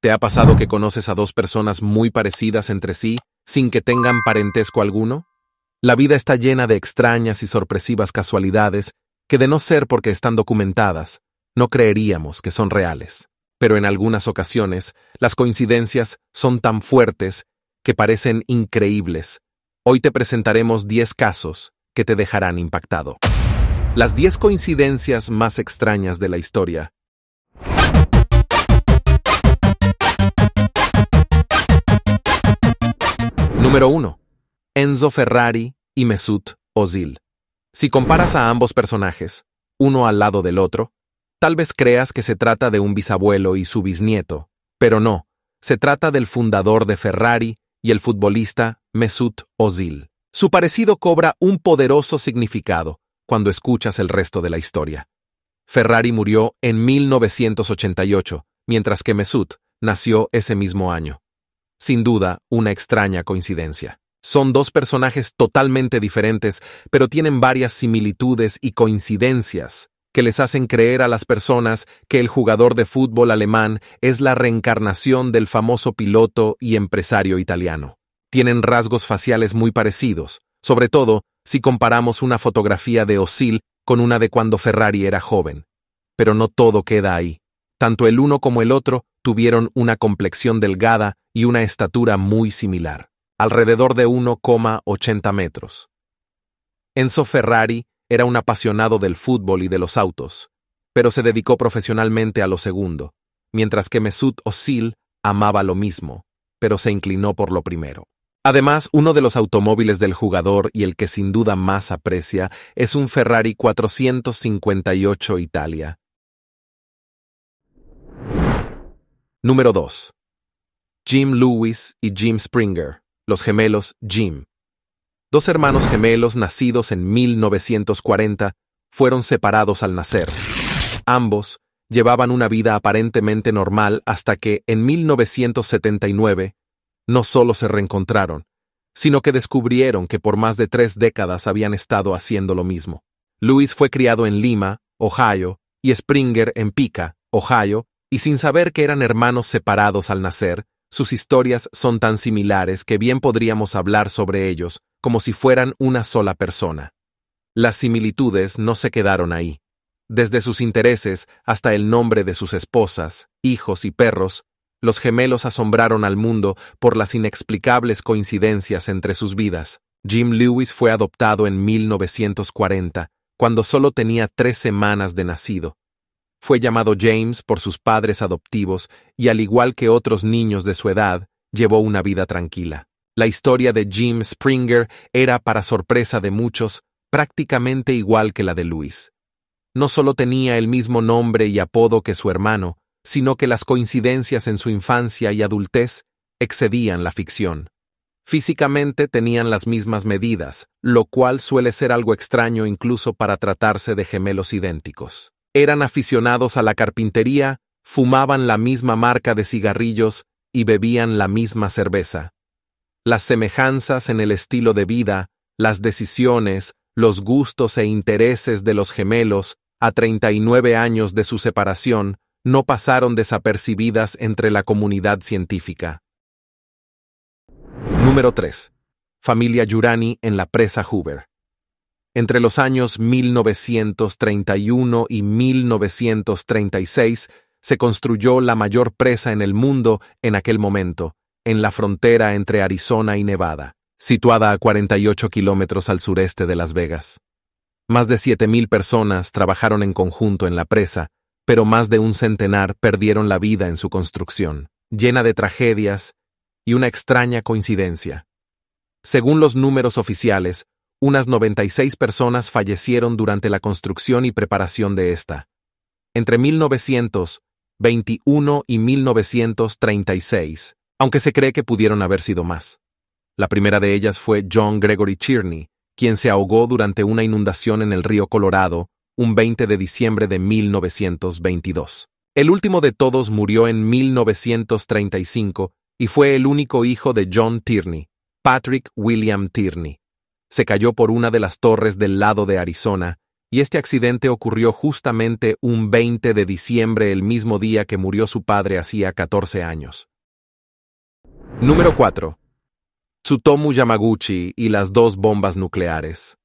¿Te ha pasado que conoces a dos personas muy parecidas entre sí, sin que tengan parentesco alguno? La vida está llena de extrañas y sorpresivas casualidades que de no ser porque están documentadas, no creeríamos que son reales. Pero en algunas ocasiones, las coincidencias son tan fuertes que parecen increíbles. Hoy te presentaremos 10 casos que te dejarán impactado. Las 10 coincidencias más extrañas de la historia. Número 1. Enzo Ferrari y Mesut Ozil. Si comparas a ambos personajes, uno al lado del otro, tal vez creas que se trata de un bisabuelo y su bisnieto, pero no, se trata del fundador de Ferrari y el futbolista Mesut Ozil. Su parecido cobra un poderoso significado cuando escuchas el resto de la historia. Ferrari murió en 1988, mientras que Mesut nació ese mismo año. Sin duda, una extraña coincidencia. Son dos personajes totalmente diferentes, pero tienen varias similitudes y coincidencias que les hacen creer a las personas que el jugador de fútbol alemán es la reencarnación del famoso piloto y empresario italiano. Tienen rasgos faciales muy parecidos, sobre todo si comparamos una fotografía de Osil con una de cuando Ferrari era joven. Pero no todo queda ahí. Tanto el uno como el otro tuvieron una complexión delgada y una estatura muy similar, alrededor de 1,80 metros. Enzo Ferrari era un apasionado del fútbol y de los autos, pero se dedicó profesionalmente a lo segundo, mientras que Mesut Özil amaba lo mismo, pero se inclinó por lo primero. Además, uno de los automóviles del jugador y el que sin duda más aprecia es un Ferrari 458 Italia, Número 2. Jim Lewis y Jim Springer, los gemelos Jim. Dos hermanos gemelos nacidos en 1940 fueron separados al nacer. Ambos llevaban una vida aparentemente normal hasta que, en 1979, no solo se reencontraron, sino que descubrieron que por más de tres décadas habían estado haciendo lo mismo. Lewis fue criado en Lima, Ohio, y Springer en Pica, Ohio, y sin saber que eran hermanos separados al nacer, sus historias son tan similares que bien podríamos hablar sobre ellos como si fueran una sola persona. Las similitudes no se quedaron ahí. Desde sus intereses hasta el nombre de sus esposas, hijos y perros, los gemelos asombraron al mundo por las inexplicables coincidencias entre sus vidas. Jim Lewis fue adoptado en 1940, cuando solo tenía tres semanas de nacido, fue llamado James por sus padres adoptivos y al igual que otros niños de su edad, llevó una vida tranquila. La historia de Jim Springer era, para sorpresa de muchos, prácticamente igual que la de Luis. No solo tenía el mismo nombre y apodo que su hermano, sino que las coincidencias en su infancia y adultez excedían la ficción. Físicamente tenían las mismas medidas, lo cual suele ser algo extraño incluso para tratarse de gemelos idénticos eran aficionados a la carpintería, fumaban la misma marca de cigarrillos y bebían la misma cerveza. Las semejanzas en el estilo de vida, las decisiones, los gustos e intereses de los gemelos, a 39 años de su separación, no pasaron desapercibidas entre la comunidad científica. Número 3. Familia Yurani en la presa Hoover. Entre los años 1931 y 1936 se construyó la mayor presa en el mundo en aquel momento, en la frontera entre Arizona y Nevada, situada a 48 kilómetros al sureste de Las Vegas. Más de 7.000 personas trabajaron en conjunto en la presa, pero más de un centenar perdieron la vida en su construcción, llena de tragedias y una extraña coincidencia. Según los números oficiales, unas 96 personas fallecieron durante la construcción y preparación de esta. Entre 1921 y 1936, aunque se cree que pudieron haber sido más. La primera de ellas fue John Gregory Tierney, quien se ahogó durante una inundación en el río Colorado un 20 de diciembre de 1922. El último de todos murió en 1935 y fue el único hijo de John Tierney, Patrick William Tierney se cayó por una de las torres del lado de Arizona, y este accidente ocurrió justamente un 20 de diciembre, el mismo día que murió su padre hacía 14 años. Número 4. Tsutomu Yamaguchi y las dos bombas nucleares.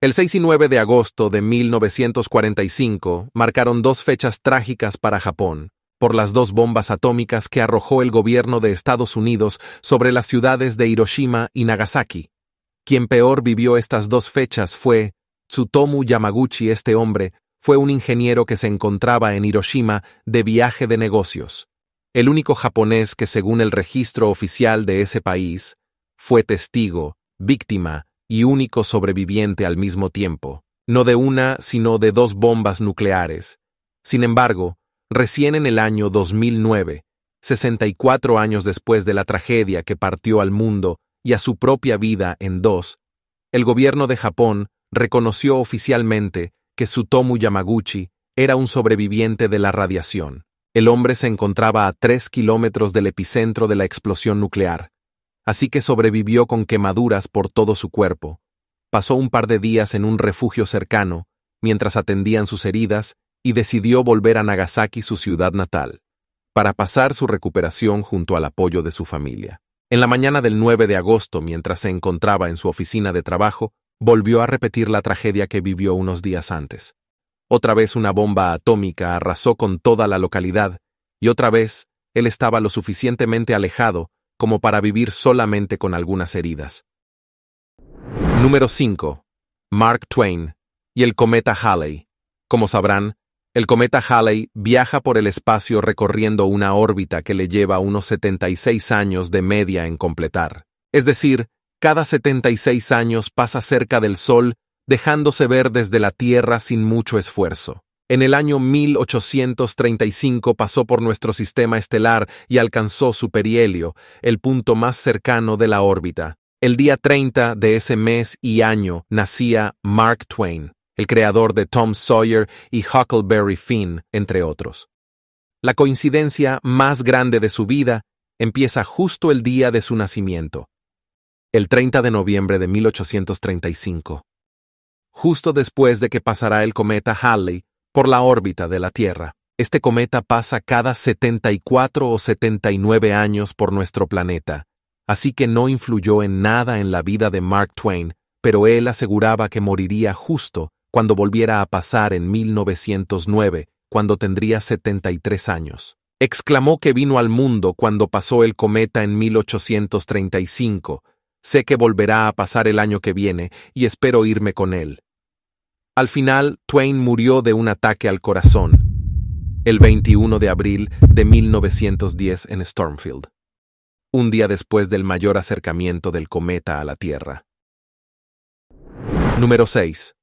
El 6 y 9 de agosto de 1945 marcaron dos fechas trágicas para Japón, por las dos bombas atómicas que arrojó el gobierno de Estados Unidos sobre las ciudades de Hiroshima y Nagasaki, quien peor vivió estas dos fechas fue Tsutomu Yamaguchi, este hombre, fue un ingeniero que se encontraba en Hiroshima de viaje de negocios. El único japonés que según el registro oficial de ese país, fue testigo, víctima y único sobreviviente al mismo tiempo, no de una, sino de dos bombas nucleares. Sin embargo, recién en el año 2009, 64 años después de la tragedia que partió al mundo y a su propia vida en dos, el gobierno de Japón reconoció oficialmente que Sutomu Yamaguchi era un sobreviviente de la radiación. El hombre se encontraba a tres kilómetros del epicentro de la explosión nuclear, así que sobrevivió con quemaduras por todo su cuerpo. Pasó un par de días en un refugio cercano, mientras atendían sus heridas, y decidió volver a Nagasaki, su ciudad natal, para pasar su recuperación junto al apoyo de su familia. En la mañana del 9 de agosto, mientras se encontraba en su oficina de trabajo, volvió a repetir la tragedia que vivió unos días antes. Otra vez una bomba atómica arrasó con toda la localidad, y otra vez él estaba lo suficientemente alejado como para vivir solamente con algunas heridas. Número 5. Mark Twain y el cometa Halley. Como sabrán, el cometa Halley viaja por el espacio recorriendo una órbita que le lleva unos 76 años de media en completar. Es decir, cada 76 años pasa cerca del Sol, dejándose ver desde la Tierra sin mucho esfuerzo. En el año 1835 pasó por nuestro sistema estelar y alcanzó su perihelio, el punto más cercano de la órbita. El día 30 de ese mes y año nacía Mark Twain el creador de Tom Sawyer y Huckleberry Finn, entre otros. La coincidencia más grande de su vida empieza justo el día de su nacimiento, el 30 de noviembre de 1835, justo después de que pasará el cometa Halley por la órbita de la Tierra. Este cometa pasa cada 74 o 79 años por nuestro planeta, así que no influyó en nada en la vida de Mark Twain, pero él aseguraba que moriría justo cuando volviera a pasar en 1909, cuando tendría 73 años. Exclamó que vino al mundo cuando pasó el cometa en 1835. Sé que volverá a pasar el año que viene y espero irme con él. Al final, Twain murió de un ataque al corazón, el 21 de abril de 1910 en Stormfield, un día después del mayor acercamiento del cometa a la Tierra. Número 6.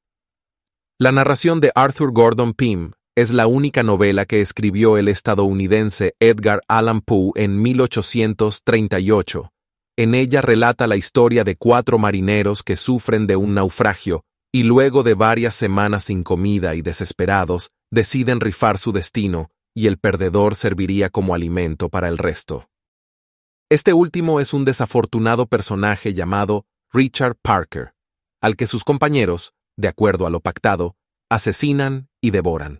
La narración de Arthur Gordon Pym es la única novela que escribió el estadounidense Edgar Allan Poe en 1838. En ella relata la historia de cuatro marineros que sufren de un naufragio y luego de varias semanas sin comida y desesperados, deciden rifar su destino, y el perdedor serviría como alimento para el resto. Este último es un desafortunado personaje llamado Richard Parker, al que sus compañeros, de acuerdo a lo pactado, asesinan y devoran.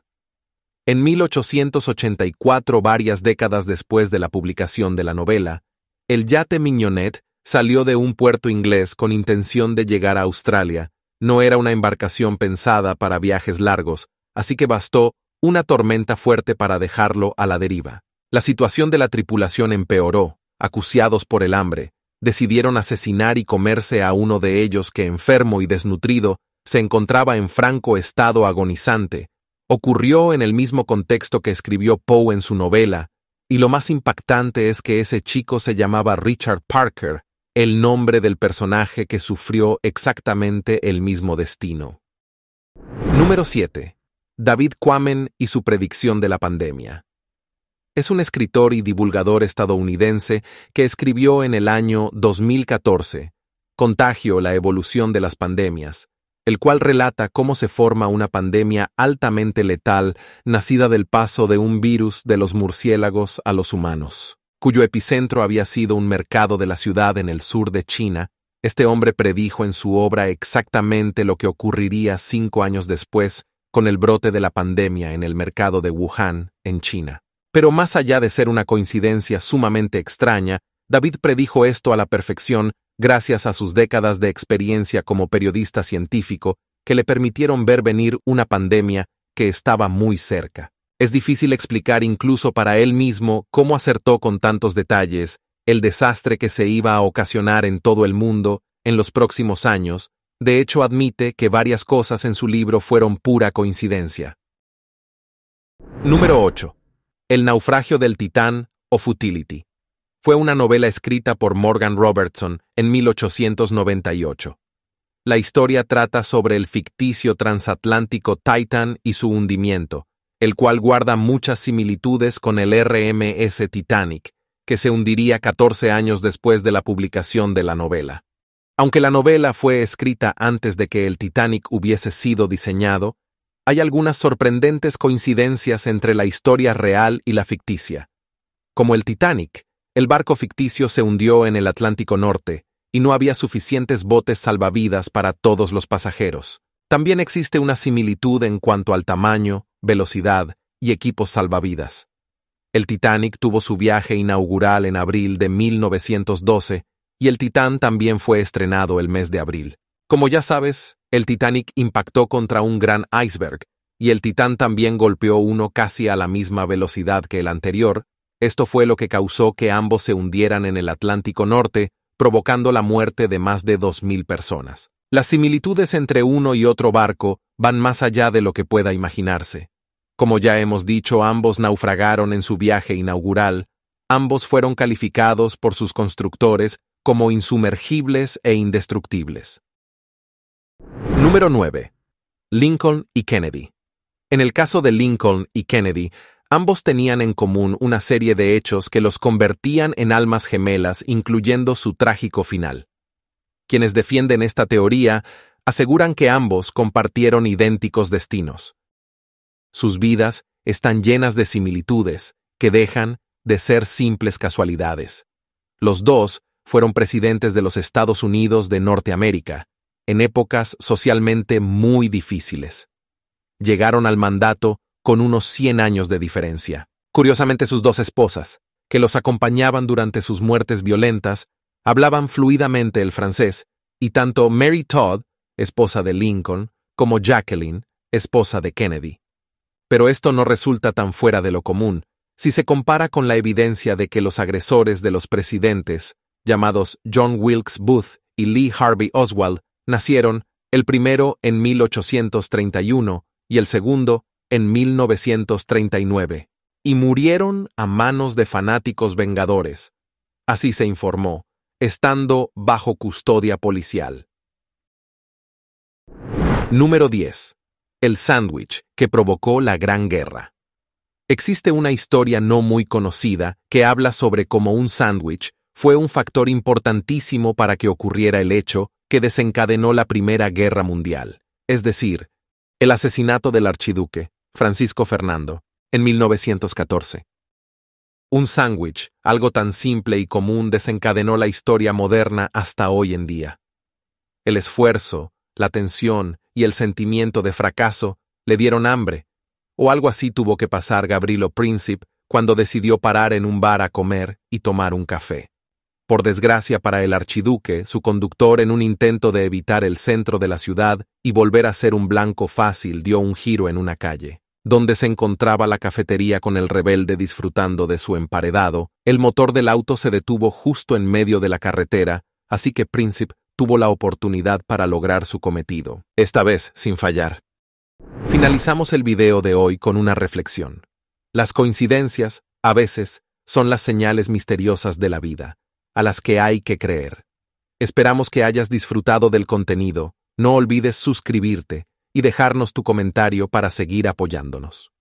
En 1884, varias décadas después de la publicación de la novela, el yate Mignonette salió de un puerto inglés con intención de llegar a Australia. No era una embarcación pensada para viajes largos, así que bastó una tormenta fuerte para dejarlo a la deriva. La situación de la tripulación empeoró, acuciados por el hambre, decidieron asesinar y comerse a uno de ellos que enfermo y desnutrido se encontraba en franco estado agonizante, ocurrió en el mismo contexto que escribió Poe en su novela, y lo más impactante es que ese chico se llamaba Richard Parker, el nombre del personaje que sufrió exactamente el mismo destino. Número 7. David Quammen y su predicción de la pandemia. Es un escritor y divulgador estadounidense que escribió en el año 2014, Contagio, la evolución de las pandemias, el cual relata cómo se forma una pandemia altamente letal nacida del paso de un virus de los murciélagos a los humanos, cuyo epicentro había sido un mercado de la ciudad en el sur de China. Este hombre predijo en su obra exactamente lo que ocurriría cinco años después con el brote de la pandemia en el mercado de Wuhan, en China. Pero más allá de ser una coincidencia sumamente extraña, David predijo esto a la perfección gracias a sus décadas de experiencia como periodista científico que le permitieron ver venir una pandemia que estaba muy cerca. Es difícil explicar incluso para él mismo cómo acertó con tantos detalles el desastre que se iba a ocasionar en todo el mundo en los próximos años, de hecho admite que varias cosas en su libro fueron pura coincidencia. Número 8. El naufragio del Titán o Futility fue una novela escrita por Morgan Robertson en 1898. La historia trata sobre el ficticio transatlántico Titan y su hundimiento, el cual guarda muchas similitudes con el RMS Titanic, que se hundiría 14 años después de la publicación de la novela. Aunque la novela fue escrita antes de que el Titanic hubiese sido diseñado, hay algunas sorprendentes coincidencias entre la historia real y la ficticia. Como el Titanic, el barco ficticio se hundió en el Atlántico Norte, y no había suficientes botes salvavidas para todos los pasajeros. También existe una similitud en cuanto al tamaño, velocidad y equipos salvavidas. El Titanic tuvo su viaje inaugural en abril de 1912 y el Titán también fue estrenado el mes de abril. Como ya sabes, el Titanic impactó contra un gran iceberg y el Titán también golpeó uno casi a la misma velocidad que el anterior, esto fue lo que causó que ambos se hundieran en el Atlántico Norte, provocando la muerte de más de 2.000 personas. Las similitudes entre uno y otro barco van más allá de lo que pueda imaginarse. Como ya hemos dicho, ambos naufragaron en su viaje inaugural, ambos fueron calificados por sus constructores como insumergibles e indestructibles. Número 9. Lincoln y Kennedy. En el caso de Lincoln y Kennedy, Ambos tenían en común una serie de hechos que los convertían en almas gemelas, incluyendo su trágico final. Quienes defienden esta teoría aseguran que ambos compartieron idénticos destinos. Sus vidas están llenas de similitudes que dejan de ser simples casualidades. Los dos fueron presidentes de los Estados Unidos de Norteamérica, en épocas socialmente muy difíciles. Llegaron al mandato con unos 100 años de diferencia. Curiosamente sus dos esposas, que los acompañaban durante sus muertes violentas, hablaban fluidamente el francés, y tanto Mary Todd, esposa de Lincoln, como Jacqueline, esposa de Kennedy. Pero esto no resulta tan fuera de lo común, si se compara con la evidencia de que los agresores de los presidentes, llamados John Wilkes Booth y Lee Harvey Oswald, nacieron, el primero en 1831 y el segundo en 1939 y murieron a manos de fanáticos vengadores. Así se informó, estando bajo custodia policial. Número 10. El sándwich que provocó la Gran Guerra. Existe una historia no muy conocida que habla sobre cómo un sándwich fue un factor importantísimo para que ocurriera el hecho que desencadenó la Primera Guerra Mundial, es decir, el asesinato del archiduque. Francisco Fernando, en 1914. Un sándwich, algo tan simple y común, desencadenó la historia moderna hasta hoy en día. El esfuerzo, la tensión y el sentimiento de fracaso le dieron hambre, o algo así tuvo que pasar Gabrilo Príncipe cuando decidió parar en un bar a comer y tomar un café. Por desgracia para el archiduque, su conductor en un intento de evitar el centro de la ciudad y volver a ser un blanco fácil dio un giro en una calle, donde se encontraba la cafetería con el rebelde disfrutando de su emparedado, el motor del auto se detuvo justo en medio de la carretera, así que Príncipe tuvo la oportunidad para lograr su cometido, esta vez sin fallar. Finalizamos el video de hoy con una reflexión. Las coincidencias, a veces, son las señales misteriosas de la vida a las que hay que creer. Esperamos que hayas disfrutado del contenido, no olvides suscribirte y dejarnos tu comentario para seguir apoyándonos.